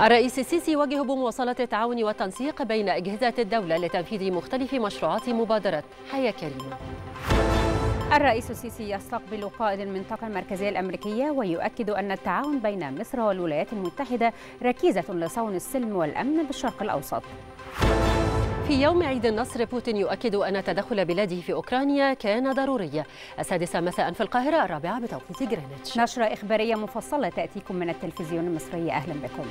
الرئيس السيسي يواجه بمواصلة التعاون والتنسيق بين أجهزة الدولة لتنفيذ مختلف مشروعات مبادرة حياة كريمة الرئيس السيسي يستقبل قائد المنطقة المركزية الأمريكية ويؤكد أن التعاون بين مصر والولايات المتحدة ركيزة لصون السلم والأمن بالشرق الأوسط في يوم عيد النصر بوتين يؤكد أن تدخل بلاده في أوكرانيا كان ضروري السادسة مساء في القاهرة الرابعة بتوقيت جرينتش نشرة إخبارية مفصلة تأتيكم من التلفزيون المصري أهلا بكم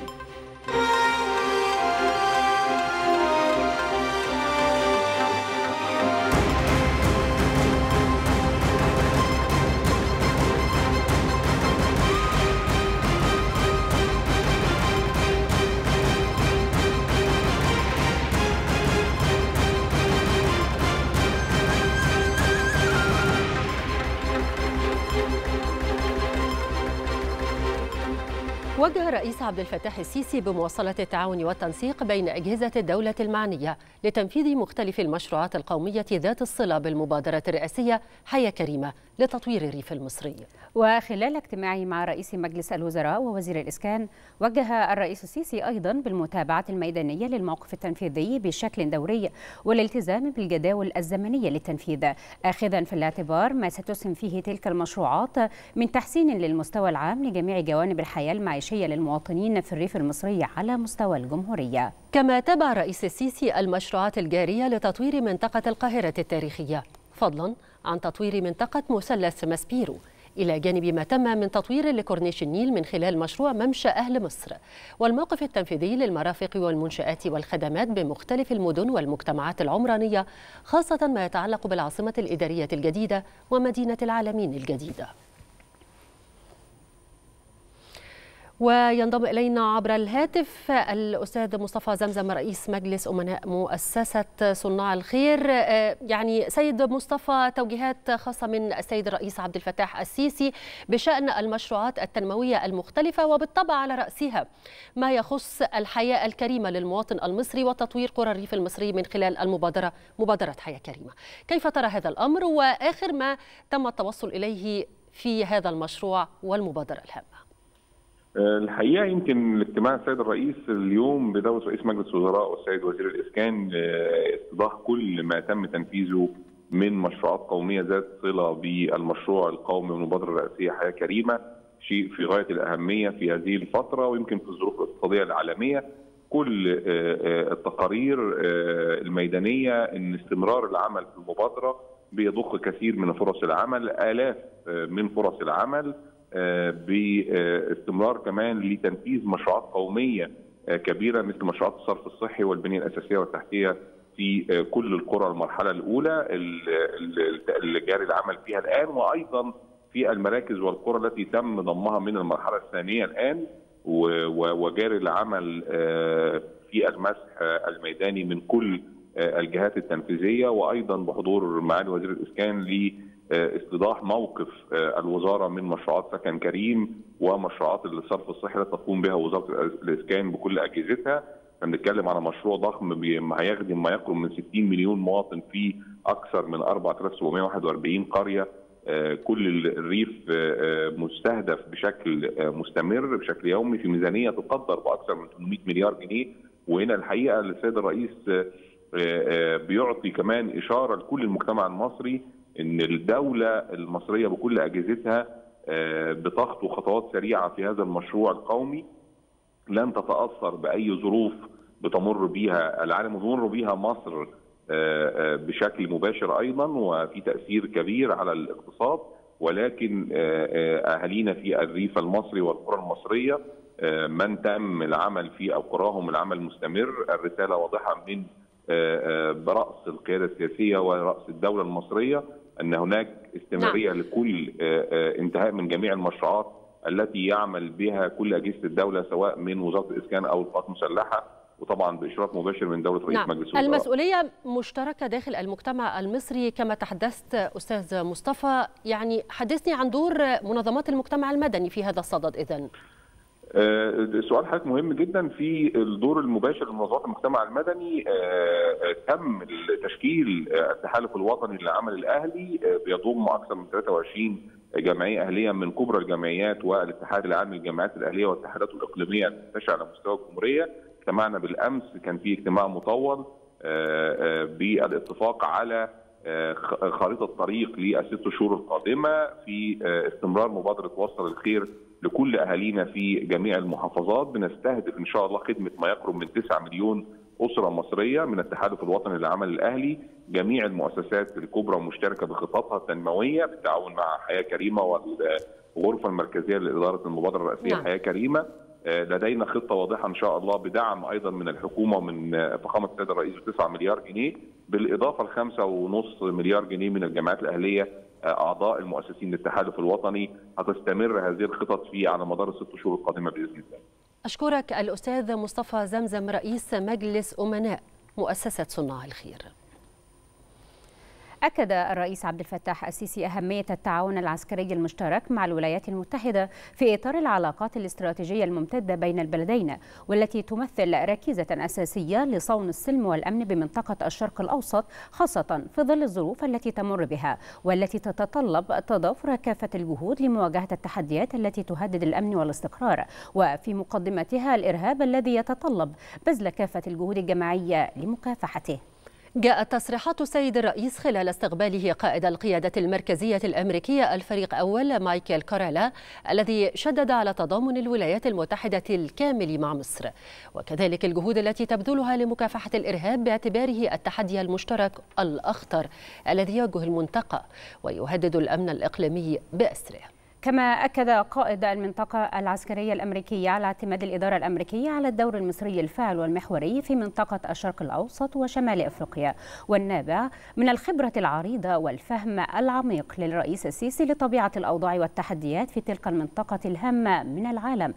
وجه الرئيس عبد الفتاح السيسي بمواصلة التعاون والتنسيق بين أجهزة الدولة المعنية لتنفيذ مختلف المشروعات القومية ذات الصلة بالمبادرة الرئاسية حياة كريمة لتطوير الريف المصري وخلال اجتماعه مع رئيس مجلس الوزراء ووزير الإسكان وجه الرئيس السيسي أيضا بالمتابعة الميدانية للموقف التنفيذي بشكل دوري والالتزام بالجداول الزمنية للتنفيذ آخذا في الاعتبار ما ستسهم فيه تلك المشروعات من تحسين للمستوى العام لجميع جوانب الحياة المعيشية للمواطنين في الريف المصري على مستوى الجمهورية كما تابع رئيس السيسي المشروعات الجارية لتطوير منطقة القاهرة التاريخية فضلا عن تطوير منطقة مثلث ماسبيرو إلى جانب ما تم من تطوير لكورنيش النيل من خلال مشروع ممشى أهل مصر والموقف التنفيذي للمرافق والمنشآت والخدمات بمختلف المدن والمجتمعات العمرانية خاصة ما يتعلق بالعاصمة الإدارية الجديدة ومدينة العالمين الجديدة وينضم إلينا عبر الهاتف الأستاذ مصطفى زمزم رئيس مجلس أمناء مؤسسة صناع الخير آه، يعني سيد مصطفى توجيهات خاصة من السيد الرئيس عبد الفتاح السيسي بشأن المشروعات التنموية المختلفة وبالطبع على رأسها ما يخص الحياة الكريمة للمواطن المصري وتطوير قرى الريف المصري من خلال المبادرة مبادرة حياة كريمة كيف ترى هذا الأمر وآخر ما تم التوصل إليه في هذا المشروع والمبادرة الهامة آه، الحقيقه يمكن الاجتماع السيد الرئيس اليوم بدوله رئيس مجلس الوزراء والسيد وزير الاسكان استضاف آه، كل ما تم تنفيذه من مشروعات قوميه ذات صله بالمشروع القومي والمبادره الرئاسيه حياه كريمه شيء في غايه الاهميه في هذه الفتره ويمكن في الظروف الاقتصاديه العالميه كل آه، التقارير الميدانيه ان استمرار العمل في المبادره بيضخ كثير من فرص العمل الاف من فرص العمل آه، باستمرار كمان لتنفيذ مشروعات قوميه آه، كبيره مثل مشروعات الصرف الصحي والبنيه الاساسيه والتحتيه في آه، كل القرى المرحله الاولى اللي جاري العمل فيها الان وايضا في المراكز والقرى التي تم ضمها من المرحله الثانيه الان وجاري العمل في المسح الميداني من كل الجهات التنفيذيه وايضا بحضور معالي وزير الاسكان ل استضاح آه، موقف آه، الوزاره من مشروعات سكن كريم ومشروعات الصرف الصحي التي تقوم بها وزاره الاسكان بكل اجهزتها بنتكلم على مشروع ضخم هيخدم ما يقرب من 60 مليون مواطن في اكثر من 4741 قريه آه، كل الريف مستهدف بشكل مستمر بشكل يومي في ميزانيه تقدر باكثر من 800 مليار جنيه وهنا الحقيقه السيد الرئيس بيعطي كمان اشاره لكل المجتمع المصري ان الدوله المصريه بكل اجهزتها آه، بتخطو خطوات سريعه في هذا المشروع القومي لن تتاثر باي ظروف بتمر بها العالم وتمر بها مصر آه، آه، بشكل مباشر ايضا وفي تاثير كبير على الاقتصاد ولكن اهالينا في الريف المصري والقرى المصريه من تم العمل في قراهم العمل مستمر الرساله واضحه من برأس القيادة السياسية ورأس الدولة المصرية ان هناك استمراريه نعم. لكل آه، آه، انتهاء من جميع المشروعات التي يعمل بها كل اجهزه الدوله سواء من وزاره الاسكان او القوات المسلحه وطبعا باشراف مباشر من دوله رئيس نعم. مجلس الوزراء المسؤوليه مشتركه داخل المجتمع المصري كما تحدثت استاذ مصطفى يعني حدثني عن دور منظمات المجتمع المدني في هذا الصدد اذا آه، سؤال حضرتك مهم جدا في الدور المباشر لمنظمات المجتمع المدني آه، آه، تم تشكيل التحالف الوطني للعمل الاهلي بيضم اكثر من 23 جمعيه اهليه من كبرى الجمعيات والاتحاد العام للجمعيات الاهليه والاتحادات الاقليميه المنتشره على مستوى الجمهوريه اجتمعنا بالامس كان في اجتماع مطول بالاتفاق على خريطه طريق للست شهور القادمه في استمرار مبادره وصل الخير لكل اهالينا في جميع المحافظات بنستهدف ان شاء الله خدمه ما يقرب من 9 مليون اسره مصريه من التحالف الوطني للعمل الاهلي جميع المؤسسات الكبرى مشتركه بخططها التنمويه بالتعاون مع حياه كريمه والغرفه المركزيه لاداره المبادره الرئاسيه نعم. حياه كريمه آه، لدينا خطة واضحة إن شاء الله بدعم أيضا من الحكومة من آه، فخامة السيد الرئيس 9 مليار جنيه بالإضافة ل 5.5 مليار جنيه من الجمعيات الأهلية اعضاء المؤسسين للتحالف الوطني هتستمر هذه الخطط في على مدار الست شهور القادمه باذن الله. اشكرك الاستاذ مصطفى زمزم رئيس مجلس امناء مؤسسه صناع الخير. أكد الرئيس عبد الفتاح السيسي أهمية التعاون العسكري المشترك مع الولايات المتحدة في إطار العلاقات الاستراتيجية الممتدة بين البلدين والتي تمثل ركيزة أساسية لصون السلم والأمن بمنطقة الشرق الأوسط خاصة في ظل الظروف التي تمر بها والتي تتطلب تضافر كافة الجهود لمواجهة التحديات التي تهدد الأمن والاستقرار وفي مقدمتها الإرهاب الذي يتطلب بذل كافة الجهود الجماعية لمكافحته جاءت تصريحات السيد الرئيس خلال استقباله قائد القيادة المركزية الأمريكية الفريق أول مايكل كوريلا الذي شدد على تضامن الولايات المتحدة الكامل مع مصر وكذلك الجهود التي تبذلها لمكافحة الإرهاب باعتباره التحدي المشترك الأخطر الذي يواجه المنطقة ويهدد الأمن الإقليمي بأسره كما أكد قائد المنطقة العسكرية الأمريكية على اعتماد الإدارة الأمريكية على الدور المصري الفاعل والمحوري في منطقة الشرق الأوسط وشمال أفريقيا والنابع من الخبرة العريضة والفهم العميق للرئيس السيسي لطبيعة الأوضاع والتحديات في تلك المنطقة الهامة من العالم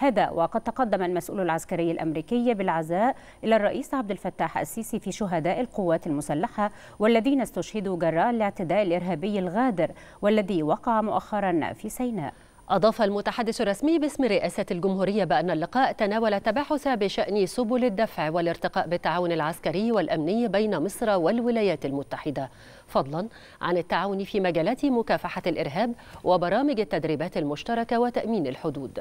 هذا وقد تقدم المسؤول العسكري الأمريكي بالعزاء إلى الرئيس عبد الفتاح السيسي في شهداء القوات المسلحة والذين استشهدوا جراء الاعتداء الإرهابي الغادر والذي وقع مؤخرا في سيناء أضاف المتحدث الرسمي باسم رئاسة الجمهورية بأن اللقاء تناول تباحث بشأن سبل الدفع والارتقاء بالتعاون العسكري والأمني بين مصر والولايات المتحدة فضلا عن التعاون في مجالات مكافحة الإرهاب وبرامج التدريبات المشتركة وتأمين الحدود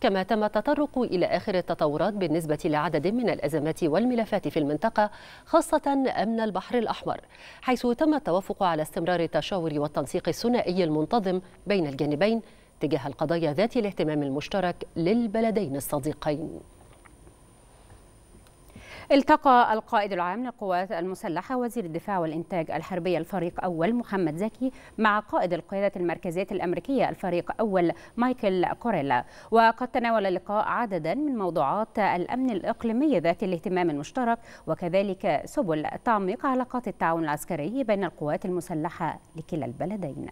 كما تم التطرق إلى آخر التطورات بالنسبة لعدد من الأزمات والملفات في المنطقة خاصة أمن البحر الأحمر حيث تم التوافق على استمرار التشاور والتنسيق الثنائي المنتظم بين الجانبين تجاه القضايا ذات الاهتمام المشترك للبلدين الصديقين التقى القائد العام للقوات المسلحة وزير الدفاع والإنتاج الحربي الفريق أول محمد زكي مع قائد القيادة المركزية الأمريكية الفريق أول مايكل كوريلا وقد تناول اللقاء عددا من موضوعات الأمن الإقليمي ذات الاهتمام المشترك وكذلك سبل تعميق علاقات التعاون العسكري بين القوات المسلحة لكلا البلدين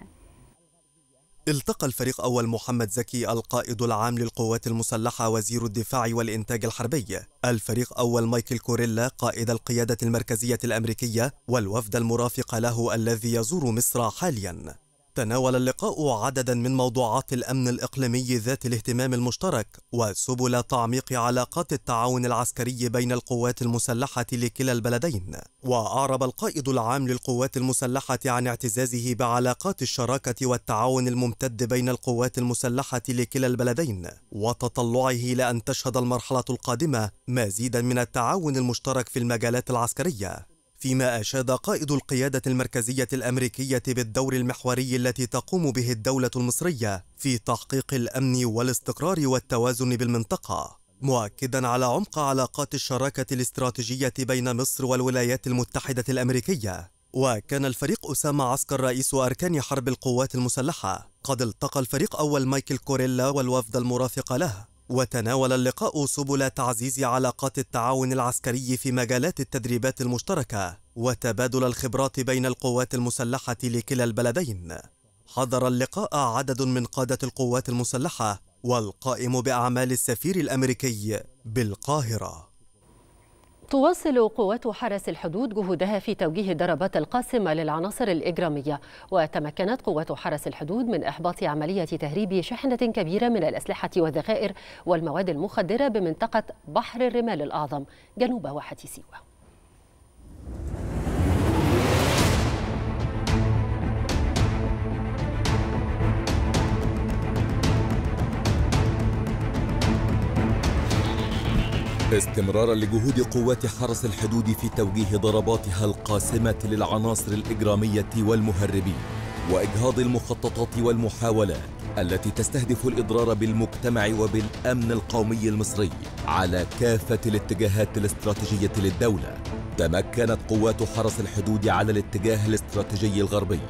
التقى الفريق أول محمد زكي القائد العام للقوات المسلحة وزير الدفاع والإنتاج الحربي الفريق أول مايكل كوريلا قائد القيادة المركزية الأمريكية والوفد المرافق له الذي يزور مصر حالياً تناول اللقاء عددا من موضوعات الامن الاقليمي ذات الاهتمام المشترك وسبل تعميق علاقات التعاون العسكري بين القوات المسلحه لكلا البلدين واعرب القائد العام للقوات المسلحه عن اعتزازه بعلاقات الشراكه والتعاون الممتد بين القوات المسلحه لكلا البلدين وتطلعه لان تشهد المرحله القادمه مزيدا من التعاون المشترك في المجالات العسكريه فيما أشاد قائد القيادة المركزية الأمريكية بالدور المحوري التي تقوم به الدولة المصرية في تحقيق الأمن والاستقرار والتوازن بالمنطقة مؤكدا على عمق علاقات الشراكة الاستراتيجية بين مصر والولايات المتحدة الأمريكية وكان الفريق أسامة عسكر رئيس أركان حرب القوات المسلحة قد التقى الفريق أول مايكل كوريلا والوفد المرافق له وتناول اللقاء سبل تعزيز علاقات التعاون العسكري في مجالات التدريبات المشتركة وتبادل الخبرات بين القوات المسلحة لكلا البلدين حضر اللقاء عدد من قادة القوات المسلحة والقائم بأعمال السفير الأمريكي بالقاهرة تواصل قوات حرس الحدود جهودها في توجيه الضربات القاسمة للعناصر الإجرامية وتمكنت قوات حرس الحدود من إحباط عملية تهريب شحنة كبيرة من الأسلحة والذخائر والمواد المخدرة بمنطقة بحر الرمال الأعظم جنوب واحة سيوة استمرارا لجهود قوات حرس الحدود في توجيه ضرباتها القاسمة للعناصر الإجرامية والمهربين وإجهاض المخططات والمحاولات التي تستهدف الإضرار بالمجتمع وبالأمن القومي المصري على كافة الاتجاهات الاستراتيجية للدولة تمكنت قوات حرس الحدود على الاتجاه الاستراتيجي الغربي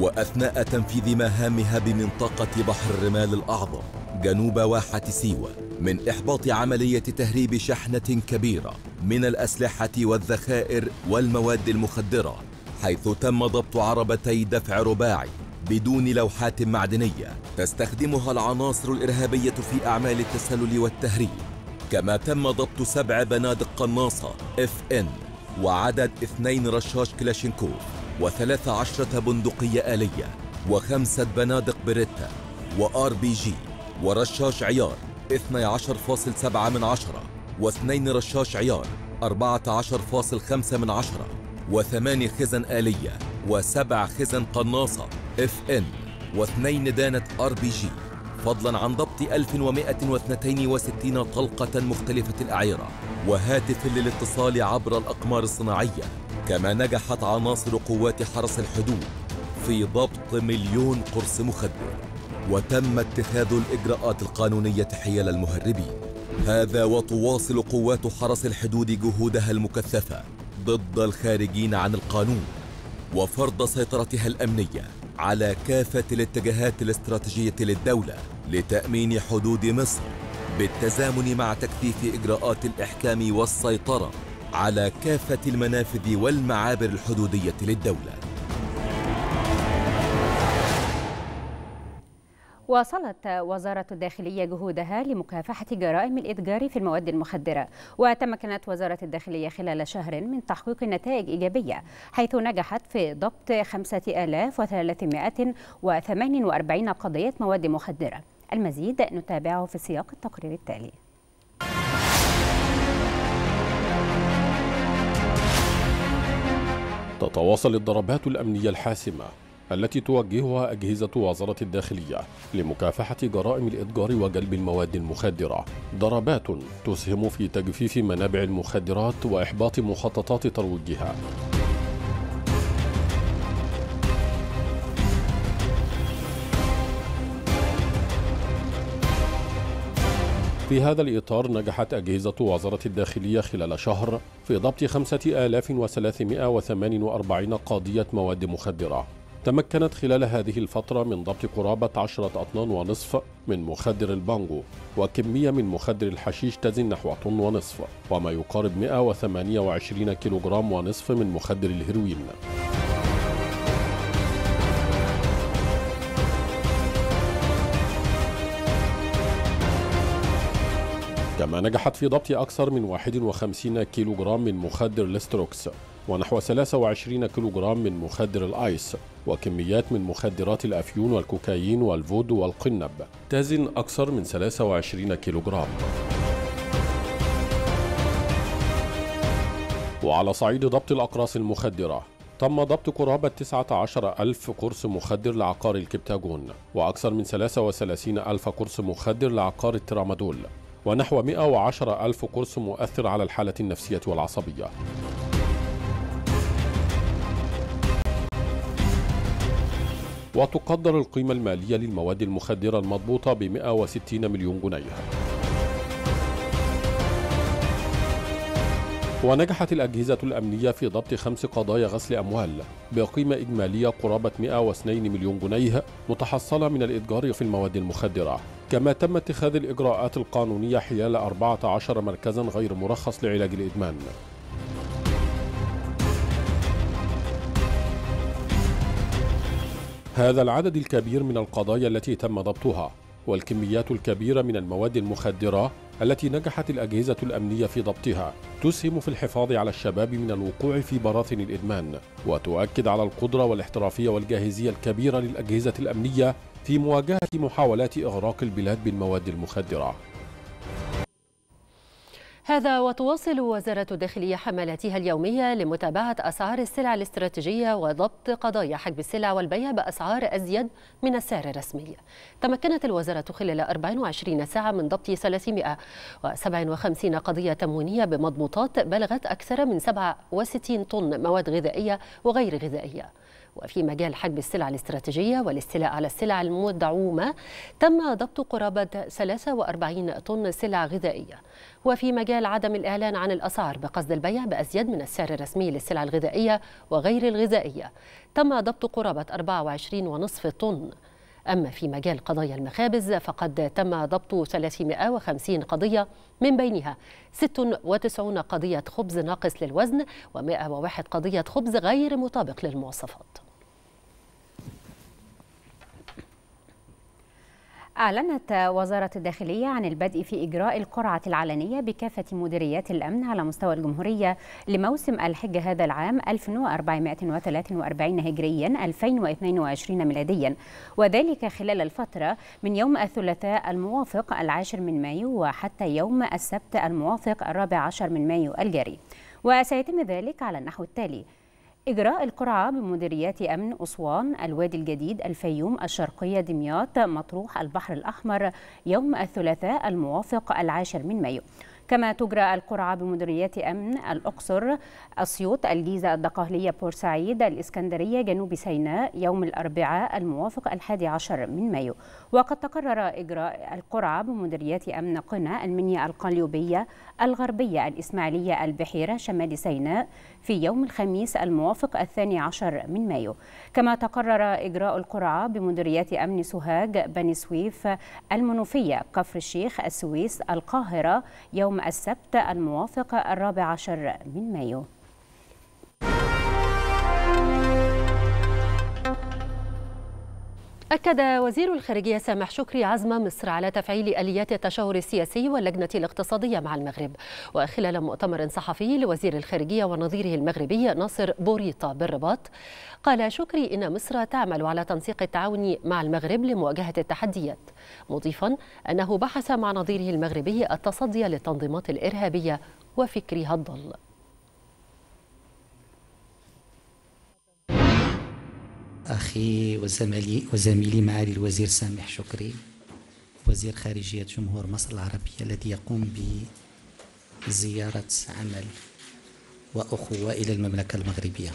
وأثناء تنفيذ مهامها بمنطقة بحر الرمال الأعظم جنوب واحة سيوة من إحباط عملية تهريب شحنة كبيرة من الأسلحة والذخائر والمواد المخدرة حيث تم ضبط عربتي دفع رباعي بدون لوحات معدنية تستخدمها العناصر الإرهابية في أعمال التسلل والتهريب كما تم ضبط سبع بنادق قناصة اف ان وعدد اثنين رشاش كلاشينكوف وثلاث عشرة بندقية آلية وخمسة بنادق بريتا وار بي جي ورشاش عيار 12.7 من عشرة واثنين رشاش عيار 14.5 من عشرة وثمان خزن آلية وسبع خزن قناصة اف ان واثنين دانة ار بي جي فضلا عن ضبط 1162 طلقة مختلفة الأعيرة وهاتف للاتصال عبر الأقمار الصناعية كما نجحت عناصر قوات حرس الحدود في ضبط مليون قرص مخدر وتم اتخاذ الإجراءات القانونية حيال المهربين هذا وتواصل قوات حرس الحدود جهودها المكثفة ضد الخارجين عن القانون وفرض سيطرتها الأمنية على كافة الاتجاهات الاستراتيجية للدولة لتأمين حدود مصر بالتزامن مع تكثيف إجراءات الإحكام والسيطرة على كافة المنافذ والمعابر الحدودية للدولة واصلت وزارة الداخلية جهودها لمكافحة جرائم الإتجار في المواد المخدرة وتمكنت وزارة الداخلية خلال شهر من تحقيق نتائج إيجابية حيث نجحت في ضبط 5348 قضية مواد مخدرة المزيد نتابعه في سياق التقرير التالي تتواصل الضربات الأمنية الحاسمة التي توجهها أجهزة وزارة الداخلية لمكافحة جرائم الإتجار وجلب المواد المخدرة ضربات تسهم في تجفيف منابع المخدرات وإحباط مخططات ترويجها في هذا الإطار نجحت أجهزة وزارة الداخلية خلال شهر في ضبط 5348 قاضية مواد مخدرة تمكنت خلال هذه الفترة من ضبط قرابة عشرة أطنان ونصف من مخدر البانجو وكمية من مخدر الحشيش تزن نحو طن ونصف وما يقارب 128 كيلوغرام ونصف من مخدر الهيروين كما نجحت في ضبط أكثر من 51 كيلوغرام من مخدر الاستروكس ونحو 23 كيلوغرام من مخدر الآيس وكميات من مخدرات الأفيون والكوكايين والفود والقنب تزن أكثر من 23 كيلوغرام وعلى صعيد ضبط الأقراص المخدرة تم ضبط قرابة 19 ألف قرص مخدر لعقار الكبتاجون وأكثر من 33 ألف قرص مخدر لعقار الترامادول ونحو 110 ألف قرص مؤثر على الحالة النفسية والعصبية وتقدر القيمة المالية للمواد المخدرة المضبوطة ب 160 مليون جنيه ونجحت الأجهزة الأمنية في ضبط خمس قضايا غسل أموال بقيمة إجمالية قرابة 102 مليون جنيه متحصلة من الإتجار في المواد المخدرة كما تم اتخاذ الإجراءات القانونية حيال 14 مركزا غير مرخص لعلاج الإدمان هذا العدد الكبير من القضايا التي تم ضبطها والكميات الكبيرة من المواد المخدرة التي نجحت الأجهزة الأمنية في ضبطها تسهم في الحفاظ على الشباب من الوقوع في براثن الإدمان وتؤكد على القدرة والاحترافية والجاهزية الكبيرة للأجهزة الأمنية في مواجهة محاولات إغراق البلاد بالمواد المخدرة هذا وتواصل وزارة الداخلية حملاتها اليومية لمتابعة أسعار السلع الاستراتيجية وضبط قضايا حجب السلع والبيع بأسعار أزيد من السعر الرسمي. تمكنت الوزارة خلال 24 ساعة من ضبط 357 قضية تموينية بمضبوطات بلغت أكثر من 67 طن مواد غذائية وغير غذائية. وفي مجال حجب السلع الاستراتيجية والاستيلاء على السلع المدعومة تم ضبط قرابة 43 طن سلع غذائية وفي مجال عدم الإعلان عن الأسعار بقصد البيع بأزيد من السعر الرسمي للسلع الغذائية وغير الغذائية تم ضبط قرابة 24.5 طن أما في مجال قضايا المخابز فقد تم ضبط 350 قضية من بينها 96 قضية خبز ناقص للوزن و101 قضية خبز غير مطابق للمواصفات أعلنت وزارة الداخلية عن البدء في إجراء القرعة العلنية بكافة مديريات الأمن على مستوى الجمهورية لموسم الحج هذا العام 1443 هجريا 2022 ميلاديا وذلك خلال الفترة من يوم الثلاثاء الموافق العاشر من مايو وحتى يوم السبت الموافق الرابع عشر من مايو الجاري وسيتم ذلك على النحو التالي إجراء القرعة بمديريات أمن أسوان، الوادي الجديد، الفيوم، الشرقية، دمياط، مطروح، البحر الأحمر يوم الثلاثاء الموافق العاشر من مايو. كما تجرى القرعة بمديريات أمن الأقصر أسيوط الجيزة الدقهلية بورسعيد الإسكندرية جنوب سيناء يوم الأربعاء الموافق الحادي عشر من مايو وقد تقرر إجراء القرعة بمديرية أمن قنا المنيا القليوبية الغربية الإسماعيلية البحيرة شمال سيناء في يوم الخميس الموافق الثاني عشر من مايو كما تقرر إجراء القرعة بمديرية أمن سوهاج بني سويف المنوفية كفر الشيخ السويس القاهرة يوم السبت الموافق الرابع عشر من مايو أكد وزير الخارجية سامح شكري عزم مصر على تفعيل آليات التشاور السياسي واللجنة الاقتصادية مع المغرب وخلال مؤتمر صحفي لوزير الخارجية ونظيره المغربي ناصر بوريطة بالرباط قال شكري إن مصر تعمل على تنسيق التعاون مع المغرب لمواجهة التحديات مضيفا أنه بحث مع نظيره المغربي التصدي للتنظيمات الإرهابية وفكرها الضال أخي وزميلي, وزميلي معالي الوزير سامح شكري وزير خارجية جمهور مصر العربية الذي يقوم بزيارة عمل وأخوة إلى المملكة المغربية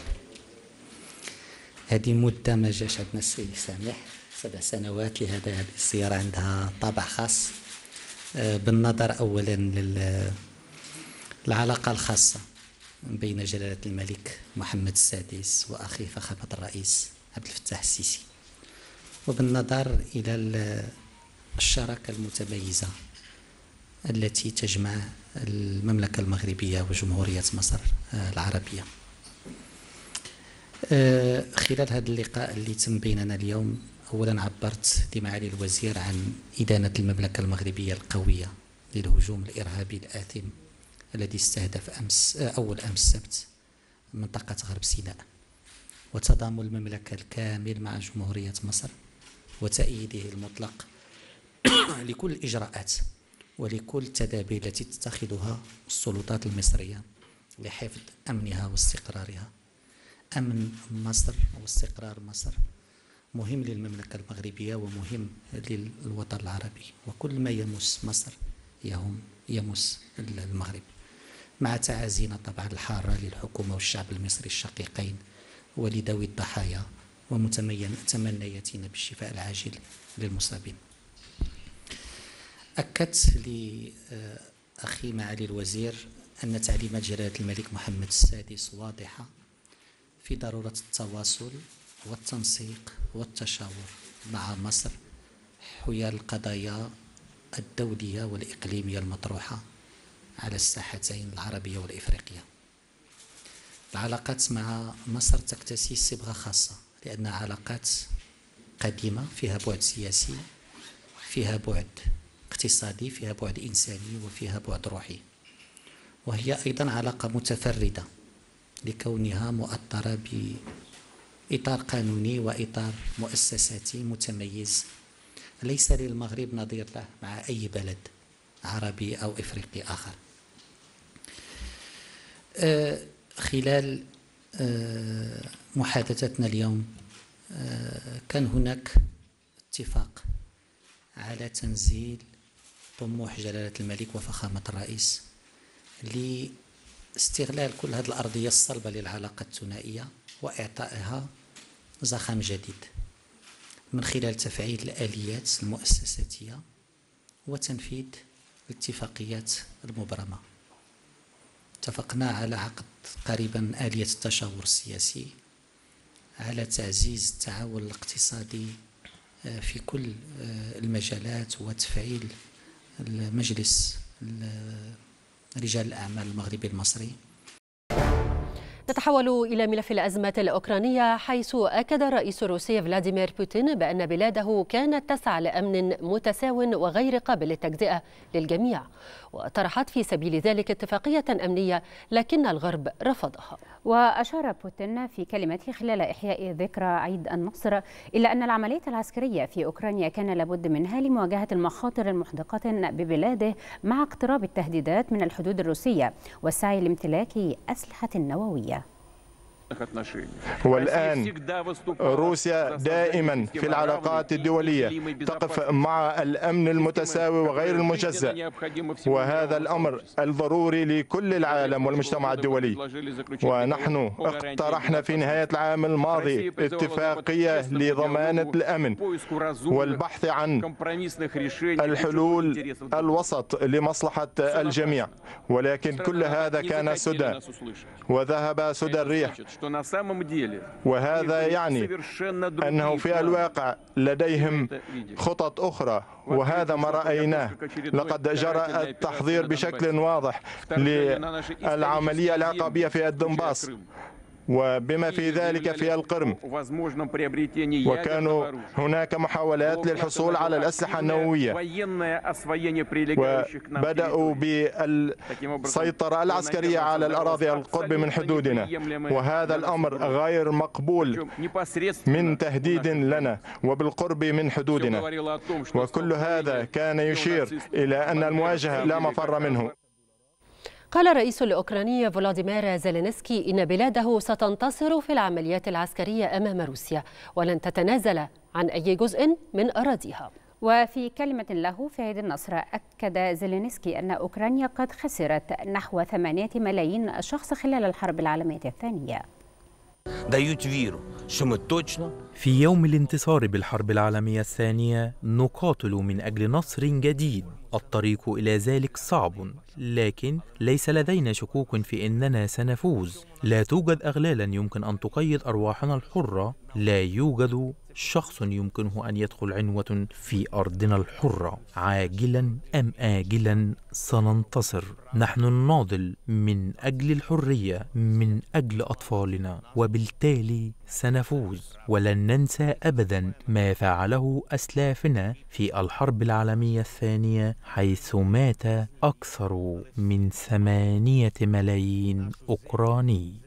هذه مدة ما جاش عندنا السيد سامح سبع سنوات لهذا هذه الزيارة عندها طابع خاص آه، بالنظر أولا للعلاقة الخاصة بين جلالة الملك محمد السادس وأخيه فخامة الرئيس عبد الفتاح السيسي وبالنظر إلى الشراكة المتميزة التي تجمع المملكة المغربية وجمهورية مصر آه، العربية آه، خلال هذا اللقاء اللي تم بيننا اليوم أولا عبرت لمعالي الوزير عن إدانة المملكة المغربية القوية للهجوم الإرهابي الآثم الذي استهدف أمس آه، أول أمس السبت منطقة غرب سيناء وتضامن المملكة الكامل مع جمهورية مصر وتأييده المطلق لكل الإجراءات ولكل التدابير التي تتخذها السلطات المصرية لحفظ أمنها واستقرارها أمن مصر واستقرار مصر مهم للمملكة المغربية ومهم للوطن العربي وكل ما يمس مصر يهم يمس المغرب مع تعازينا طبعا الحارة للحكومة والشعب المصري الشقيقين ولذوي الضحايا ومتمنياتنا بالشفاء العاجل للمصابين أكدت لأخي معالي الوزير أن تعليمات جلالة الملك محمد السادس واضحة في ضرورة التواصل والتنسيق والتشاور مع مصر حيال القضايا الدولية والإقليمية المطروحة على الساحتين العربية والإفريقية العلاقات مع مصر تكتسي صبغة خاصة لأنها علاقات قديمة فيها بعد سياسي فيها بعد اقتصادي فيها بعد إنساني وفيها بعد روحي وهي أيضا علاقة متفردة لكونها مؤطرة بإطار قانوني وإطار مؤسساتي متميز ليس للمغرب نظير له مع أي بلد عربي أو إفريقي آخر أه خلال آه، محادثتنا اليوم آه، كان هناك اتفاق على تنزيل طموح جلالة الملك وفخامة الرئيس لاستغلال كل هذه الأرضية الصلبة للعلاقة الثنائية وإعطائها زخم جديد من خلال تفعيل الآليات المؤسساتية وتنفيذ الاتفاقيات المبرمه اتفقنا على عقد قريبا آلية التشاور السياسي على تعزيز التعاون الاقتصادي آه، في كل آه، المجالات وتفعيل مجلس رجال الأعمال المغربي المصري نتحول إلى ملف الأزمة الأوكرانية حيث أكد الرئيس الروسي فلاديمير بوتين بأن بلاده كانت تسعى لأمن متساو وغير قابل للتجزئة للجميع وطرحت في سبيل ذلك اتفاقية أمنية لكن الغرب رفضها وأشار بوتين في كلمته خلال إحياء ذكرى عيد النصر إلى أن العملية العسكرية في أوكرانيا كان لابد منها لمواجهة المخاطر المحدقة ببلاده مع اقتراب التهديدات من الحدود الروسية والسعي لامتلاك أسلحة نووية والآن روسيا دائما في العلاقات الدولية تقف مع الأمن المتساوي وغير المجزأ وهذا الأمر الضروري لكل العالم والمجتمع الدولي ونحن اقترحنا في نهاية العام الماضي اتفاقية لضمانة الأمن والبحث عن الحلول الوسط لمصلحة الجميع ولكن كل هذا كان سدى وذهب سدى الريح وهذا يعني أنه في الواقع لديهم خطط أخرى وهذا ما رأيناه لقد جرى التحضير بشكل واضح للعملية العقابية في الدنباس وبما في ذلك في القرم وكانوا هناك محاولات للحصول على الأسلحة النووية وبدأوا بالسيطرة العسكرية على الأراضي القرب من حدودنا وهذا الأمر غير مقبول من تهديد لنا وبالقرب من حدودنا وكل هذا طيب. كان يشير إلى أن المواجهة لا مفر منه قال الرئيس الأوكراني فولاديمير زيلينسكي إن بلاده ستنتصر في العمليات العسكرية أمام روسيا ولن تتنازل عن أي جزء من أراضيها وفي كلمة له في عيد النصر أكد زيلينسكي أن أوكرانيا قد خسرت نحو 8 ملايين شخص خلال الحرب العالمية الثانية في يوم الانتصار بالحرب العالمية الثانية نقاتل من أجل نصر جديد الطريق إلى ذلك صعب لكن ليس لدينا شكوك في أننا سنفوز لا توجد أغلالا يمكن أن تقيد أرواحنا الحرة لا يوجد شخص يمكنه أن يدخل عنوة في أرضنا الحرة عاجلا أم آجلا سننتصر نحن الناضل من أجل الحرية من أجل أطفالنا وبالتالي سنفوز ولن ننسى أبدا ما فعله أسلافنا في الحرب العالمية الثانية حيث مات أكثر من ثمانية ملايين أوكراني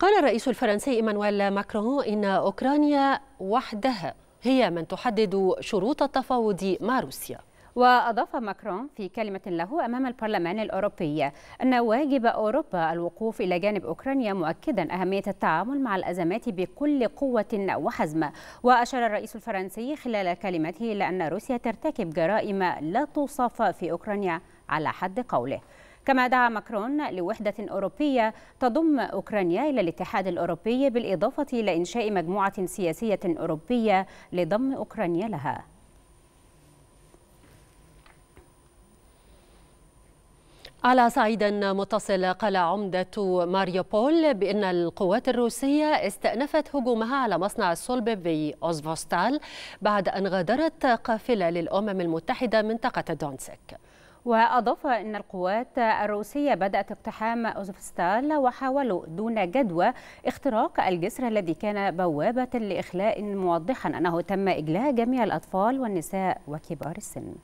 قال الرئيس الفرنسي إيمانويل ماكرون إن أوكرانيا وحدها هي من تحدد شروط التفاوض مع روسيا وأضاف ماكرون في كلمة له أمام البرلمان الأوروبي أن واجب أوروبا الوقوف إلى جانب أوكرانيا مؤكدا أهمية التعامل مع الأزمات بكل قوة وحزم وأشار الرئيس الفرنسي خلال كلمته إلى أن روسيا ترتكب جرائم لا توصف في أوكرانيا على حد قوله كما دعا ماكرون لوحدة أوروبية تضم أوكرانيا إلى الاتحاد الأوروبي بالإضافة إلى إنشاء مجموعة سياسية أوروبية لضم أوكرانيا لها على صعيد متصل قال عمدة ماريوبول بأن القوات الروسية استأنفت هجومها على مصنع الصلب في أوزفوستال بعد أن غادرت قافلة للأمم المتحدة منطقة دونسك وأضاف أن القوات الروسية بدأت اقتحام أوزفستال وحاولوا دون جدوى اختراق الجسر الذي كان بوابة لإخلاء موضحا أنه تم إجلاء جميع الأطفال والنساء وكبار السن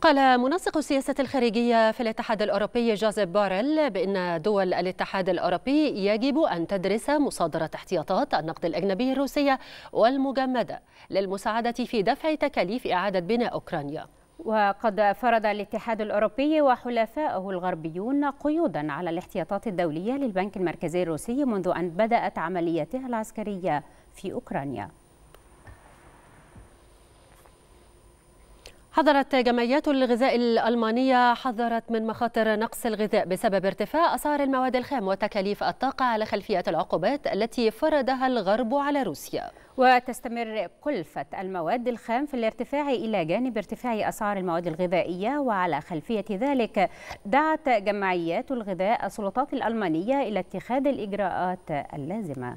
قال منسق السياسة الخارجية في الاتحاد الأوروبي جوزيف بارل بأن دول الاتحاد الأوروبي يجب أن تدرس مصادرة احتياطات النقد الأجنبي الروسية والمجمدة للمساعدة في دفع تكاليف إعادة بناء أوكرانيا وقد فرض الاتحاد الأوروبي وحلفائه الغربيون قيودا على الاحتياطات الدولية للبنك المركزي الروسي منذ أن بدأت عملياتها العسكرية في أوكرانيا حذرت جمعيات الغذاء الألمانية حذرت من مخاطر نقص الغذاء بسبب ارتفاع أسعار المواد الخام وتكاليف الطاقة على خلفية العقوبات التي فرضها الغرب على روسيا وتستمر كلفة المواد الخام في الارتفاع إلى جانب ارتفاع أسعار المواد الغذائية وعلى خلفية ذلك دعت جمعيات الغذاء السلطات الألمانية إلى اتخاذ الإجراءات اللازمة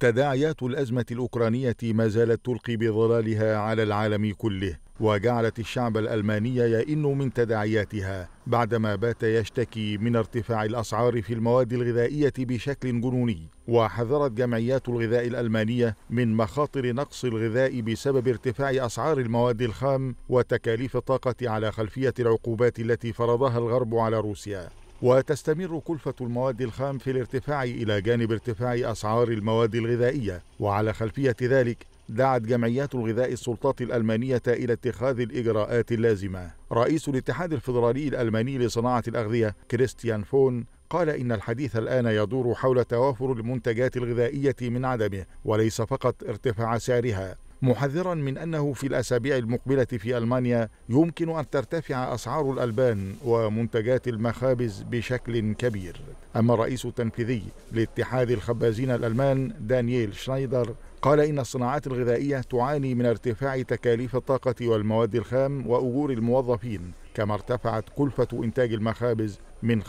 تداعيات الأزمة الأوكرانية ما زالت تلقي بظلالها على العالم كله وجعلت الشعب الألماني يئن من تداعياتها بعدما بات يشتكي من ارتفاع الأسعار في المواد الغذائية بشكل جنوني وحذرت جمعيات الغذاء الألمانية من مخاطر نقص الغذاء بسبب ارتفاع أسعار المواد الخام وتكاليف الطاقة على خلفية العقوبات التي فرضها الغرب على روسيا وتستمر كلفة المواد الخام في الارتفاع إلى جانب ارتفاع أسعار المواد الغذائية وعلى خلفية ذلك دعت جمعيات الغذاء السلطات الألمانية إلى اتخاذ الإجراءات اللازمة رئيس الاتحاد الفيدرالي الألماني لصناعة الأغذية كريستيان فون قال إن الحديث الآن يدور حول توافر المنتجات الغذائية من عدمه وليس فقط ارتفاع سعرها محذرا من انه في الاسابيع المقبله في المانيا يمكن ان ترتفع اسعار الالبان ومنتجات المخابز بشكل كبير اما الرئيس التنفيذي لاتحاد الخبازين الالمان دانييل شنايدر قال إن الصناعات الغذائية تعاني من ارتفاع تكاليف الطاقة والمواد الخام وأجور الموظفين كما ارتفعت كلفة إنتاج المخابز من 25%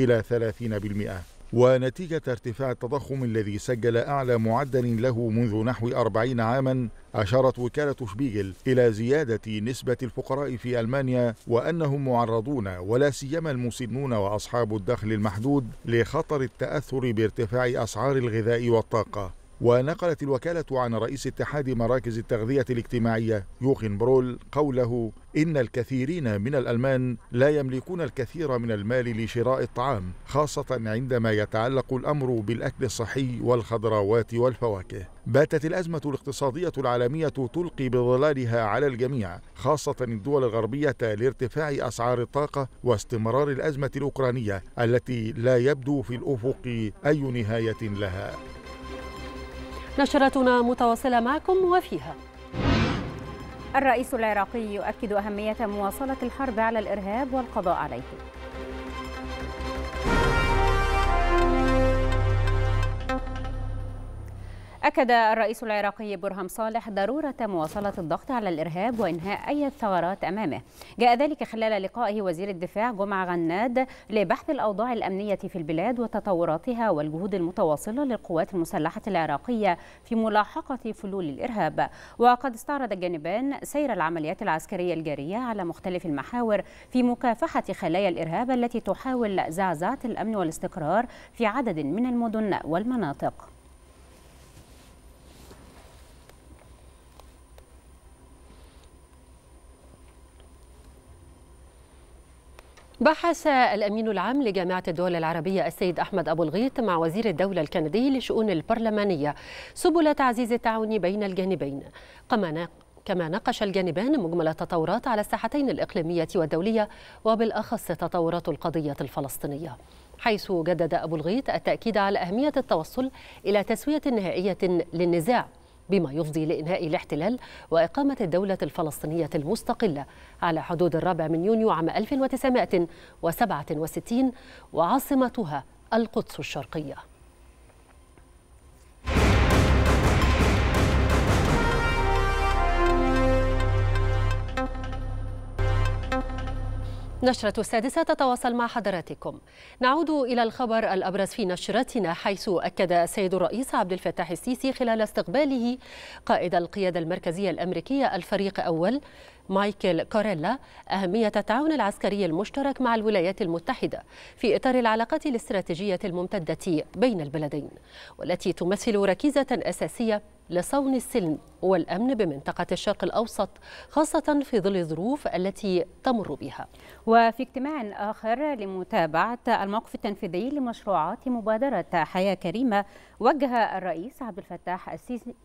إلى 30% ونتيجة ارتفاع التضخم الذي سجل أعلى معدل له منذ نحو أربعين عاما أشارت وكالة شبيغل إلى زيادة نسبة الفقراء في ألمانيا وأنهم معرضون ولا سيما المسنون وأصحاب الدخل المحدود لخطر التأثر بارتفاع أسعار الغذاء والطاقة ونقلت الوكالة عن رئيس اتحاد مراكز التغذية الاجتماعية يوخن برول قوله إن الكثيرين من الألمان لا يملكون الكثير من المال لشراء الطعام خاصة عندما يتعلق الأمر بالأكل الصحي والخضروات والفواكه باتت الأزمة الاقتصادية العالمية تلقي بظلالها على الجميع خاصة الدول الغربية لارتفاع أسعار الطاقة واستمرار الأزمة الأوكرانية التي لا يبدو في الأفق أي نهاية لها نشرتنا متواصلة معكم وفيها الرئيس العراقي يؤكد أهمية مواصلة الحرب على الإرهاب والقضاء عليه أكد الرئيس العراقي برهم صالح ضرورة مواصلة الضغط على الإرهاب وإنهاء أي ثغرات أمامه جاء ذلك خلال لقائه وزير الدفاع جمعة غناد لبحث الأوضاع الأمنية في البلاد وتطوراتها والجهود المتواصلة للقوات المسلحة العراقية في ملاحقة فلول الإرهاب وقد استعرض الجانبان سير العمليات العسكرية الجارية على مختلف المحاور في مكافحة خلايا الإرهاب التي تحاول زعزعة الأمن والاستقرار في عدد من المدن والمناطق بحث الأمين العام لجامعة الدول العربية السيد أحمد أبو الغيط مع وزير الدولة الكندي لشؤون البرلمانية سبل تعزيز التعاون بين الجانبين كما ناقش الجانبان مجمل التطورات على الساحتين الإقليمية والدولية وبالأخص تطورات القضية الفلسطينية حيث جدد أبو الغيط التأكيد على أهمية التوصل إلى تسوية نهائية للنزاع بما يفضي لإنهاء الاحتلال وإقامة الدولة الفلسطينية المستقلة على حدود الرابع من يونيو عام 1967 وعاصمتها القدس الشرقية نشرة السادسة تتواصل مع حضراتكم نعود إلى الخبر الأبرز في نشرتنا حيث أكد السيد الرئيس عبد الفتاح السيسي خلال استقباله قائد القيادة المركزية الأمريكية الفريق أول مايكل كوريلا أهمية التعاون العسكري المشترك مع الولايات المتحدة في إطار العلاقات الاستراتيجية الممتدة بين البلدين والتي تمثل ركيزة أساسية لصون السلم والأمن بمنطقة الشرق الأوسط خاصة في ظل الظروف التي تمر بها وفي اجتماع آخر لمتابعة الموقف التنفيذي لمشروعات مبادرة حياة كريمة وجه الرئيس عبد الفتاح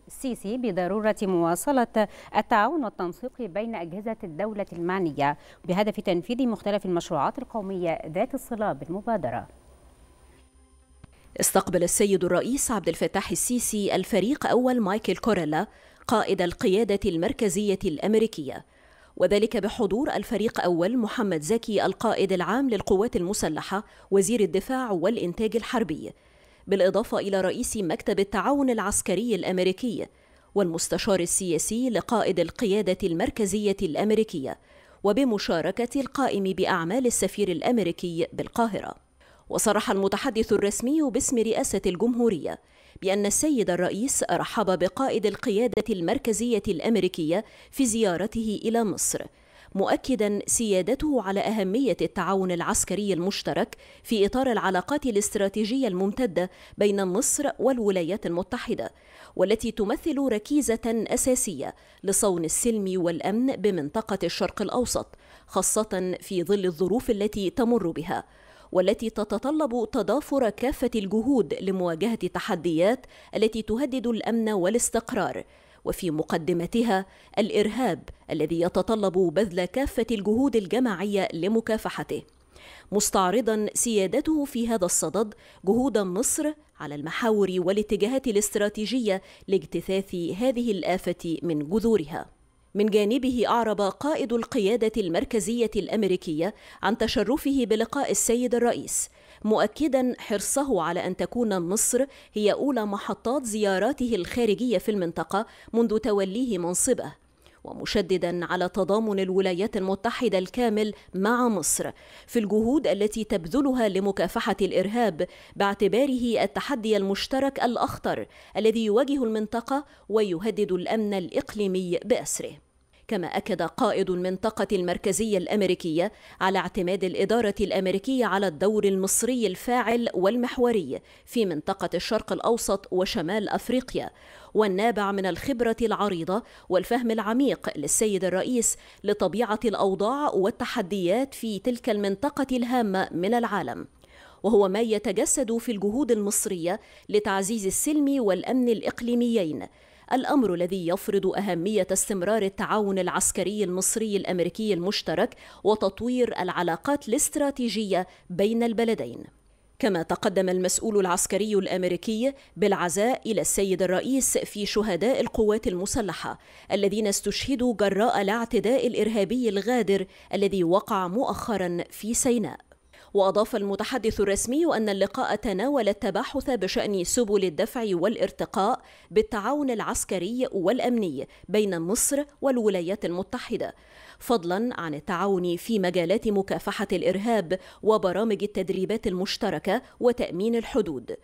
السيسي بضرورة مواصلة التعاون والتنسيق بين أجهزة الدولة المعنية بهدف تنفيذ مختلف المشروعات القومية ذات الصلة بالمبادرة استقبل السيد الرئيس عبد الفتاح السيسي الفريق أول مايكل كوريلا قائد القيادة المركزية الأمريكية وذلك بحضور الفريق أول محمد زكي القائد العام للقوات المسلحة وزير الدفاع والإنتاج الحربي بالإضافة إلى رئيس مكتب التعاون العسكري الأمريكي والمستشار السياسي لقائد القيادة المركزية الأمريكية وبمشاركة القائم بأعمال السفير الأمريكي بالقاهرة وصرح المتحدث الرسمي باسم رئاسة الجمهورية بأن السيد الرئيس رحب بقائد القيادة المركزية الأمريكية في زيارته إلى مصر مؤكدا سيادته على أهمية التعاون العسكري المشترك في إطار العلاقات الاستراتيجية الممتدة بين مصر والولايات المتحدة والتي تمثل ركيزة أساسية لصون السلم والأمن بمنطقة الشرق الأوسط خاصة في ظل الظروف التي تمر بها والتي تتطلب تضافر كافة الجهود لمواجهة التحديات التي تهدد الأمن والاستقرار وفي مقدمتها الإرهاب الذي يتطلب بذل كافة الجهود الجماعية لمكافحته مستعرضا سيادته في هذا الصدد جهود مصر على المحاور والاتجاهات الاستراتيجيه لاجتثاث هذه الافه من جذورها من جانبه أعرب قائد القيادة المركزية الأمريكية عن تشرفه بلقاء السيد الرئيس مؤكدا حرصه على أن تكون مصر هي أولى محطات زياراته الخارجية في المنطقة منذ توليه منصبه ومشددا على تضامن الولايات المتحدة الكامل مع مصر في الجهود التي تبذلها لمكافحة الإرهاب باعتباره التحدي المشترك الأخطر الذي يواجه المنطقة ويهدد الأمن الإقليمي بأسره كما أكد قائد المنطقة المركزية الأمريكية على اعتماد الإدارة الأمريكية على الدور المصري الفاعل والمحوري في منطقة الشرق الأوسط وشمال أفريقيا والنابع من الخبرة العريضة والفهم العميق للسيد الرئيس لطبيعة الأوضاع والتحديات في تلك المنطقة الهامة من العالم وهو ما يتجسد في الجهود المصرية لتعزيز السلم والأمن الإقليميين الأمر الذي يفرض أهمية استمرار التعاون العسكري المصري الأمريكي المشترك وتطوير العلاقات الاستراتيجية بين البلدين كما تقدم المسؤول العسكري الامريكي بالعزاء الى السيد الرئيس في شهداء القوات المسلحه الذين استشهدوا جراء الاعتداء الارهابي الغادر الذي وقع مؤخرا في سيناء وأضاف المتحدث الرسمي أن اللقاء تناول التباحث بشأن سبل الدفع والارتقاء بالتعاون العسكري والأمني بين مصر والولايات المتحدة فضلا عن التعاون في مجالات مكافحة الإرهاب وبرامج التدريبات المشتركة وتأمين الحدود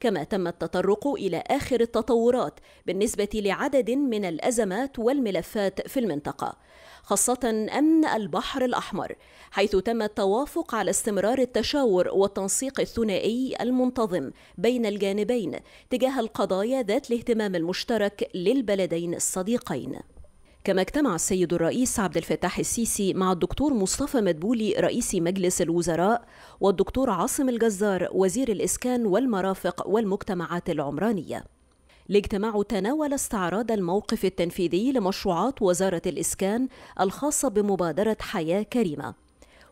كما تم التطرق الى اخر التطورات بالنسبه لعدد من الازمات والملفات في المنطقه خاصة أمن البحر الأحمر حيث تم التوافق على استمرار التشاور والتنسيق الثنائي المنتظم بين الجانبين تجاه القضايا ذات الاهتمام المشترك للبلدين الصديقين كما اجتمع السيد الرئيس عبد الفتاح السيسي مع الدكتور مصطفى مدبولي رئيس مجلس الوزراء والدكتور عاصم الجزار وزير الإسكان والمرافق والمجتمعات العمرانية الاجتماع تناول استعراض الموقف التنفيذي لمشروعات وزارة الإسكان الخاصة بمبادرة حياة كريمة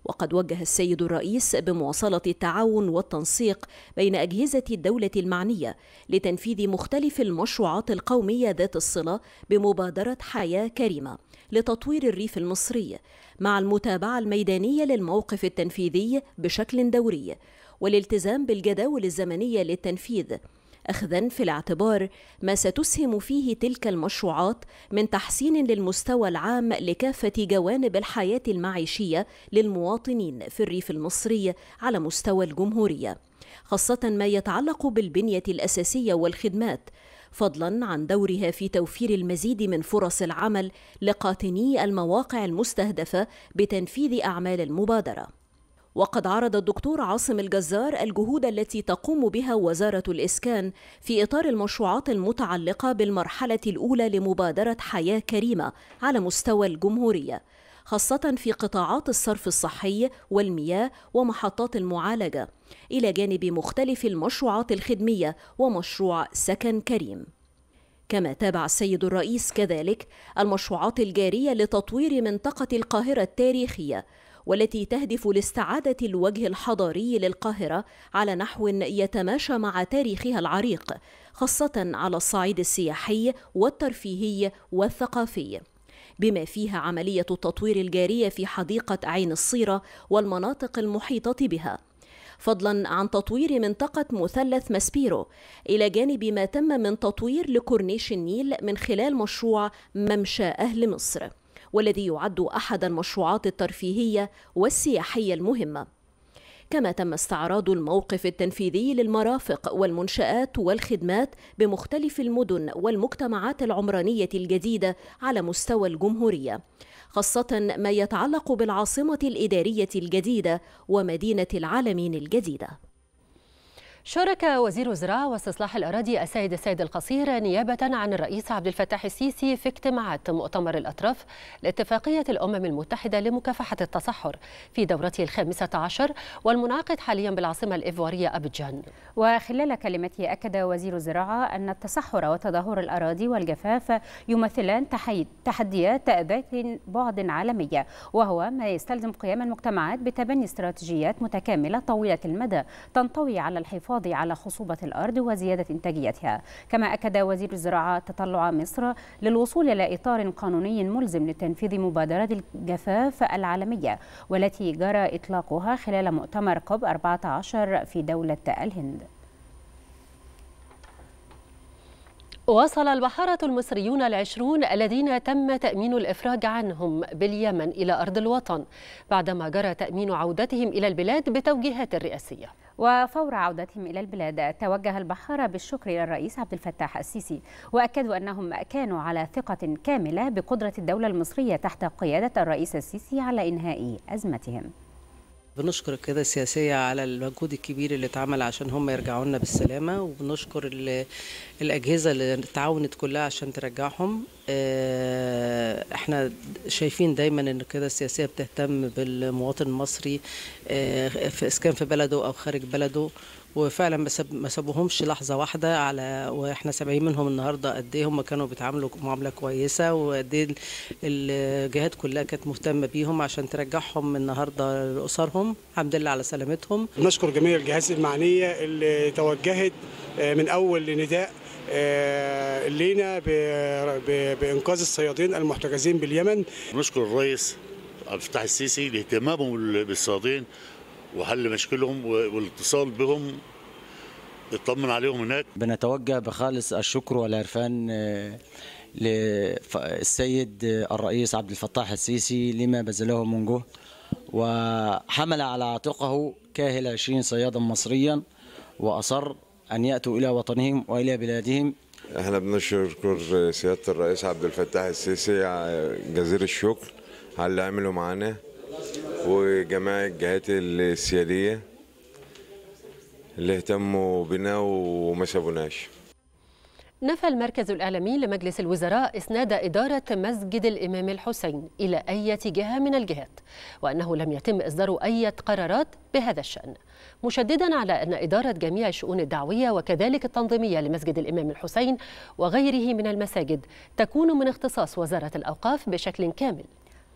وقد وجه السيد الرئيس بمواصلة التعاون والتنسيق بين أجهزة الدولة المعنية لتنفيذ مختلف المشروعات القومية ذات الصلة بمبادرة حياة كريمة لتطوير الريف المصري مع المتابعة الميدانية للموقف التنفيذي بشكل دوري والالتزام بالجداول الزمنية للتنفيذ أخذا في الاعتبار ما ستسهم فيه تلك المشروعات من تحسين للمستوى العام لكافة جوانب الحياة المعيشية للمواطنين في الريف المصري على مستوى الجمهورية خاصة ما يتعلق بالبنية الأساسية والخدمات فضلا عن دورها في توفير المزيد من فرص العمل لقاطني المواقع المستهدفه بتنفيذ اعمال المبادره وقد عرض الدكتور عاصم الجزار الجهود التي تقوم بها وزارة الإسكان في إطار المشروعات المتعلقة بالمرحلة الأولى لمبادرة حياة كريمة على مستوى الجمهورية خاصة في قطاعات الصرف الصحي والمياه ومحطات المعالجة إلى جانب مختلف المشروعات الخدمية ومشروع سكن كريم كما تابع السيد الرئيس كذلك المشروعات الجارية لتطوير منطقة القاهرة التاريخية والتي تهدف لاستعادة الوجه الحضاري للقاهرة على نحو يتماشى مع تاريخها العريق خاصة على الصعيد السياحي والترفيهي والثقافي بما فيها عملية التطوير الجارية في حديقة عين الصيرة والمناطق المحيطة بها فضلا عن تطوير منطقة مثلث ماسبيرو إلى جانب ما تم من تطوير لكورنيش النيل من خلال مشروع ممشى أهل مصر والذي يعد أحد المشروعات الترفيهية والسياحية المهمة كما تم استعراض الموقف التنفيذي للمرافق والمنشآت والخدمات بمختلف المدن والمجتمعات العمرانية الجديدة على مستوى الجمهورية خاصة ما يتعلق بالعاصمة الإدارية الجديدة ومدينة العالمين الجديدة شارك وزير الزراعة واستصلاح الأراضي السيد السيد القصير نيابة عن الرئيس عبد الفتاح السيسي في اجتماعات مؤتمر الأطراف لاتفاقية الأمم المتحدة لمكافحة التصحر في دورته الخامسة عشر والمنعقد حاليا بالعاصمة الإيفوارية أبجان وخلال كلمته أكد وزير الزراعة أن التصحر وتدهور الأراضي والجفاف يمثلان تحديات ذات بعد عالمية وهو ما يستلزم قيام المجتمعات بتبني استراتيجيات متكاملة طويلة المدى تنطوي على الحفاظ الحفاظ على خصوبة الأرض وزيادة إنتاجيتها كما أكد وزير الزراعة تطلع مصر للوصول إلى إطار قانوني ملزم لتنفيذ مبادرة الجفاف العالمية والتي جرى إطلاقها خلال مؤتمر كوب 14 في دولة الهند وصل البحارة المصريون العشرون الذين تم تأمين الإفراج عنهم باليمن إلى أرض الوطن بعدما جرى تأمين عودتهم إلى البلاد بتوجيهات رئاسية وفور عودتهم إلى البلاد توجه البحارة بالشكر إلى الرئيس عبد الفتاح السيسي وأكدوا أنهم كانوا على ثقة كاملة بقدرة الدولة المصرية تحت قيادة الرئيس السيسي على إنهاء أزمتهم بنشكر القيادة السياسية على المجهود الكبير اللي اتعمل عشان هم يرجعوا لنا بالسلامة وبنشكر الأجهزة اللي اتعاونت كلها عشان ترجعهم آه، احنا شايفين دايما ان القيادة السياسية بتهتم بالمواطن المصري آه، في اسكان في بلده او خارج بلده وفعلا ما سابوهمش لحظه واحده على واحنا سامعين منهم النهارده قد ايه هم كانوا بيتعاملوا معامله كويسه وقد ايه الجهات كلها كانت مهتمه بيهم عشان ترجعهم النهارده لاسرهم الحمد لله على سلامتهم نشكر جميع الجهات المعنيه اللي توجهت آه، من اول نداء آه، لينا بانقاذ الصيادين المحتجزين باليمن نشكر الرئيس عبد الفتاح السيسي لاهتمامه بالصيادين وحل مشكلهم والاتصال بهم اطمن عليهم هناك بنتوجه بخالص الشكر والعرفان آه، للسيد آه، الرئيس عبد الفتاح السيسي لما بذله من جهد وحمل على عاتقه كاهل 20 صيادا مصريا واصر ان ياتوا الى وطنهم والى بلادهم احنا بنشكر سياده الرئيس عبد الفتاح السيسي آه، جزيل الشكر على اللي عمله معانا وجميع الجهات السيادية اللي اهتموا بنا وما سابوناش نفى المركز الإعلامي لمجلس الوزراء إسناد إدارة مسجد الإمام الحسين إلى أي جهة من الجهات وأنه لم يتم إصدار أي قرارات بهذا الشأن مشددا على أن إدارة جميع الشؤون الدعوية وكذلك التنظيمية لمسجد الإمام الحسين وغيره من المساجد تكون من اختصاص وزارة الأوقاف بشكل كامل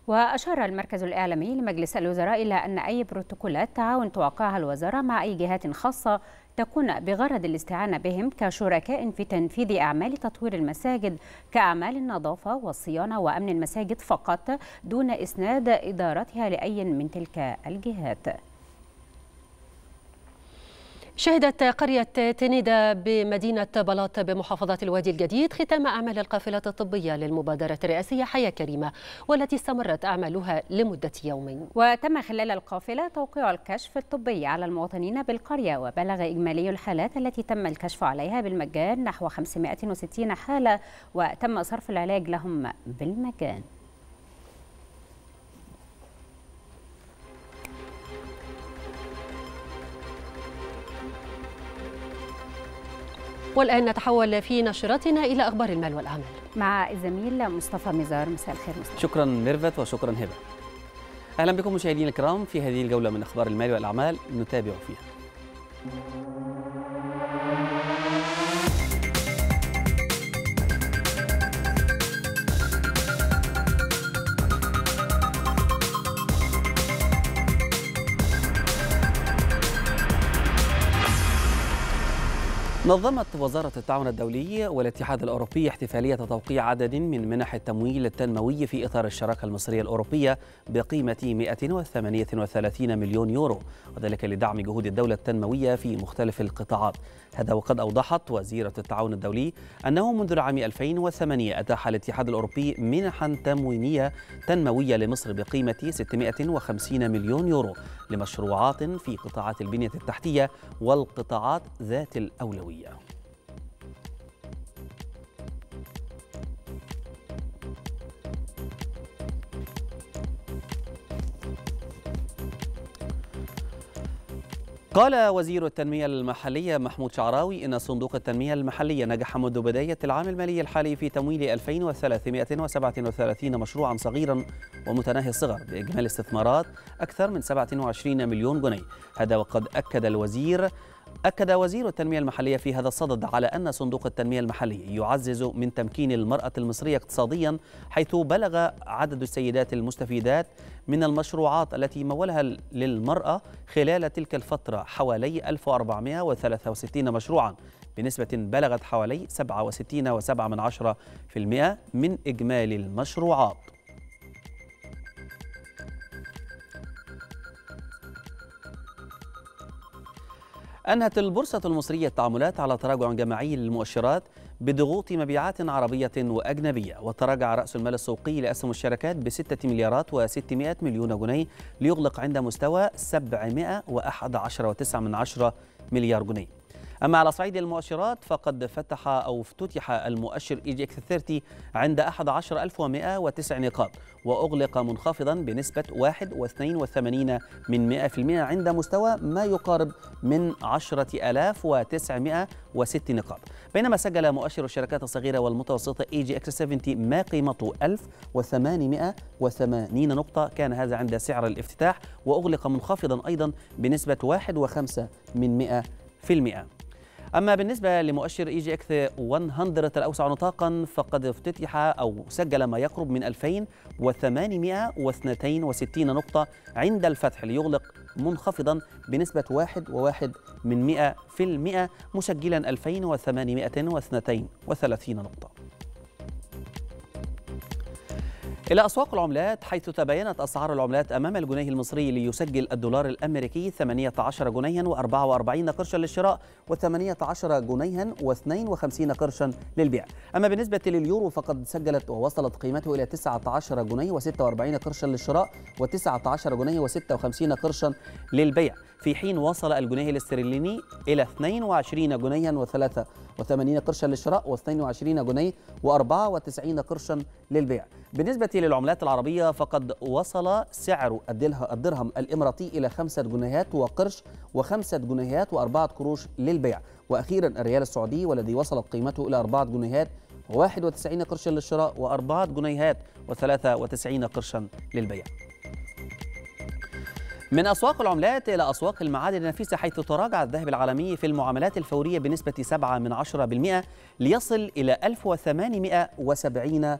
وأشار المركز الإعلامي لمجلس الوزراء إلى أن أي بروتوكولات تعاون توقعها الوزارة مع أي جهات خاصة تكون بغرض الاستعانة بهم كشركاء في تنفيذ أعمال تطوير المساجد كأعمال النظافة والصيانة وأمن المساجد فقط دون إسناد إدارتها لأي من تلك الجهات شهدت قرية تنيدا بمدينة بلاط بمحافظة الوادي الجديد ختام أعمال القافلة الطبية للمبادرة الرئاسية حياة كريمة والتي استمرت أعمالها لمدة يومين وتم خلال القافلة توقيع الكشف الطبي على المواطنين بالقرية وبلغ إجمالي الحالات التي تم الكشف عليها بالمجان نحو 560 حالة وتم صرف العلاج لهم بالمجان والآن نتحول في نشرتنا إلى أخبار المال والأعمال مع الزميل مصطفى مزار مساء الخير مصطفى شكرا ميرفت وشكرا هبة أهلا بكم مشاهدينا الكرام في هذه الجولة من أخبار المال والأعمال نتابع فيها نظمت وزارة التعاون الدولي والاتحاد الأوروبي احتفالية توقيع عدد من منح التمويل التنموي في إطار الشراكة المصرية الأوروبية بقيمة 138 مليون يورو وذلك لدعم جهود الدولة التنموية في مختلف القطاعات هذا وقد أوضحت وزيرة التعاون الدولي أنه منذ العام 2008 أتاح الاتحاد الأوروبي منحا تموينية تنموية لمصر بقيمة 650 مليون يورو لمشروعات في قطاعات البنية التحتية والقطاعات ذات الأولوية قال وزير التنمية المحلية محمود شعراوي إن صندوق التنمية المحلية نجح منذ بداية العام المالي الحالي في تمويل 2337 مشروعا صغيرا ومتناهي الصغر بإجمالي استثمارات أكثر من 27 مليون جنيه هذا وقد أكد الوزير أكد وزير التنمية المحلية في هذا الصدد على أن صندوق التنمية المحلي يعزز من تمكين المرأة المصرية اقتصاديا حيث بلغ عدد السيدات المستفيدات من المشروعات التي مولها للمرأة خلال تلك الفترة حوالي 1463 مشروعا بنسبة بلغت حوالي 67.7% من إجمالي المشروعات أنهت البورصة المصرية التعاملات على تراجع جماعي للمؤشرات بضغوط مبيعات عربية وأجنبية وتراجع رأس المال السوقي لأسهم الشركات بستة مليارات وستمائة مليون جنيه ليغلق عند مستوى 711.9 مليار جنيه أما على صعيد المؤشرات فقد فتح أو افتتح المؤشر إي جي إكس 30 عند 11109 نقاط وأغلق منخفضا بنسبة 1.82 من 100% عند مستوى ما يقارب من 10906 نقاط بينما سجل مؤشر الشركات الصغيرة والمتوسطة إي جي إكس 70 ما قيمته 1880 نقطة كان هذا عند سعر الافتتاح وأغلق منخفضا أيضا بنسبة 1.5 من 100% أما بالنسبة لمؤشر إي جي إكس 100 الأوسع نطاقا فقد افتتح أو سجل ما يقرب من 2862 نقطة عند الفتح ليغلق منخفضا بنسبة 1.1 من مسجلا 2832 نقطة إلى أسواق العملات حيث تباينت أسعار العملات أمام الجنيه المصري ليسجل الدولار الأمريكي 18 جنيها و44 قرشا للشراء و18 جنيها و52 قرشا للبيع أما بالنسبة لليورو فقد سجلت ووصلت قيمته إلى 19 جنيه و46 قرشا للشراء و19 جنيه و56 قرشا للبيع في حين وصل الجنيه الاسترليني إلى 22 جنيها و83 قرشا للشراء و22 جنيه و94 قرشا للبيع بالنسبة للعملات العربية فقد وصل سعر الدرهم الإماراتي إلى 5 جنيهات وقرش و5 جنيهات و4 قروش للبيع وأخيرا الريال السعودي والذي وصلت قيمته إلى 4 جنيهات 91 قرشا للشراء و4 جنيهات و93 قرشا للبيع من أسواق العملات إلى أسواق المعادن النفيسة حيث تراجع الذهب العالمي في المعاملات الفورية بنسبة 7 من 10% ليصل إلى 1870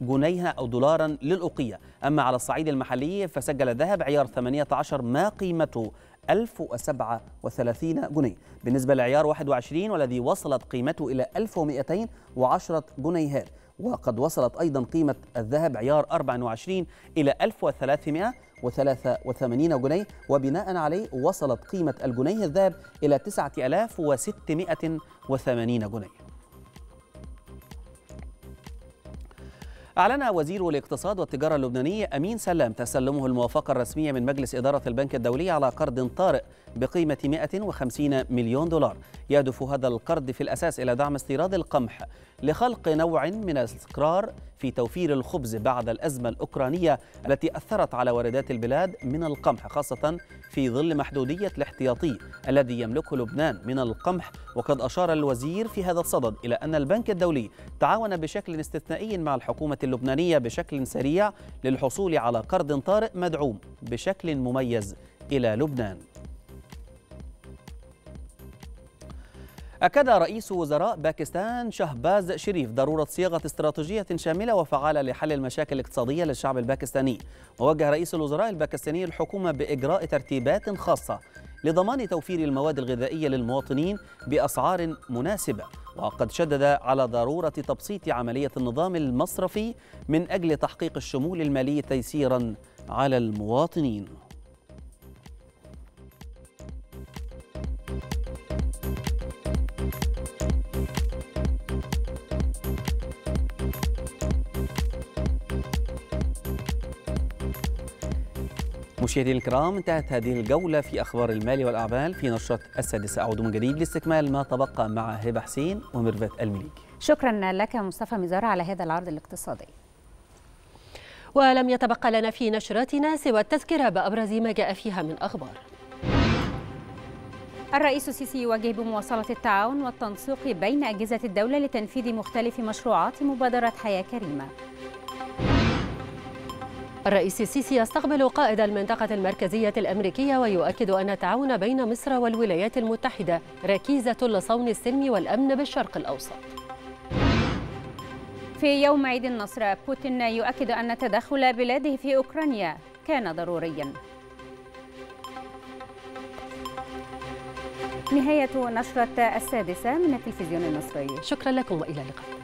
جنيها أو دولارا للأوقية أما على الصعيد المحلي فسجل الذهب عيار 18 ما قيمته 1037 جنيه بالنسبة لعيار 21 والذي وصلت قيمته إلى 1210 جنيهات وقد وصلت أيضا قيمة الذهب عيار 24 إلى 1300 83 جنيه وبناء عليه وصلت قيمة الجنيه الذهب إلى 9680 جنيه أعلن وزير الاقتصاد والتجارة اللبناني أمين سلام تسلمه الموافقة الرسمية من مجلس إدارة البنك الدولي على قرض طارئ بقيمة 150 مليون دولار يهدف هذا القرض في الأساس إلى دعم استيراد القمح لخلق نوع من الاستقرار في توفير الخبز بعد الأزمة الأوكرانية التي أثرت على واردات البلاد من القمح خاصة في ظل محدودية الاحتياطي الذي يملكه لبنان من القمح وقد أشار الوزير في هذا الصدد إلى أن البنك الدولي تعاون بشكل استثنائي مع الحكومة اللبنانية بشكل سريع للحصول على قرض طارئ مدعوم بشكل مميز إلى لبنان أكد رئيس وزراء باكستان شهباز شريف ضرورة صياغة استراتيجية شاملة وفعالة لحل المشاكل الاقتصادية للشعب الباكستاني ووجه رئيس الوزراء الباكستاني الحكومة بإجراء ترتيبات خاصة لضمان توفير المواد الغذائية للمواطنين بأسعار مناسبة وقد شدد على ضرورة تبسيط عملية النظام المصرفي من أجل تحقيق الشمول المالي تيسيرا على المواطنين مشاهدينا الكرام انتهت هذه الجولة في أخبار المال والأعمال في نشرة السادسة أعود من جديد لاستكمال ما تبقى مع هبة حسين وميرفت المليكي شكرا لك مصطفى مزار على هذا العرض الاقتصادي ولم يتبقى لنا في نشرتنا سوى التذكرة بأبرز ما جاء فيها من أخبار الرئيس السيسي يواجه بمواصلة التعاون والتنسيق بين أجهزة الدولة لتنفيذ مختلف مشروعات مبادرة حياة كريمة الرئيس السيسي يستقبل قائد المنطقة المركزية الأمريكية ويؤكد أن التعاون بين مصر والولايات المتحدة ركيزة لصون السلم والأمن بالشرق الأوسط في يوم عيد النصر بوتين يؤكد أن تدخل بلاده في أوكرانيا كان ضرورياً نهاية نشرة السادسة من التلفزيون المصري شكرا لكم وإلى اللقاء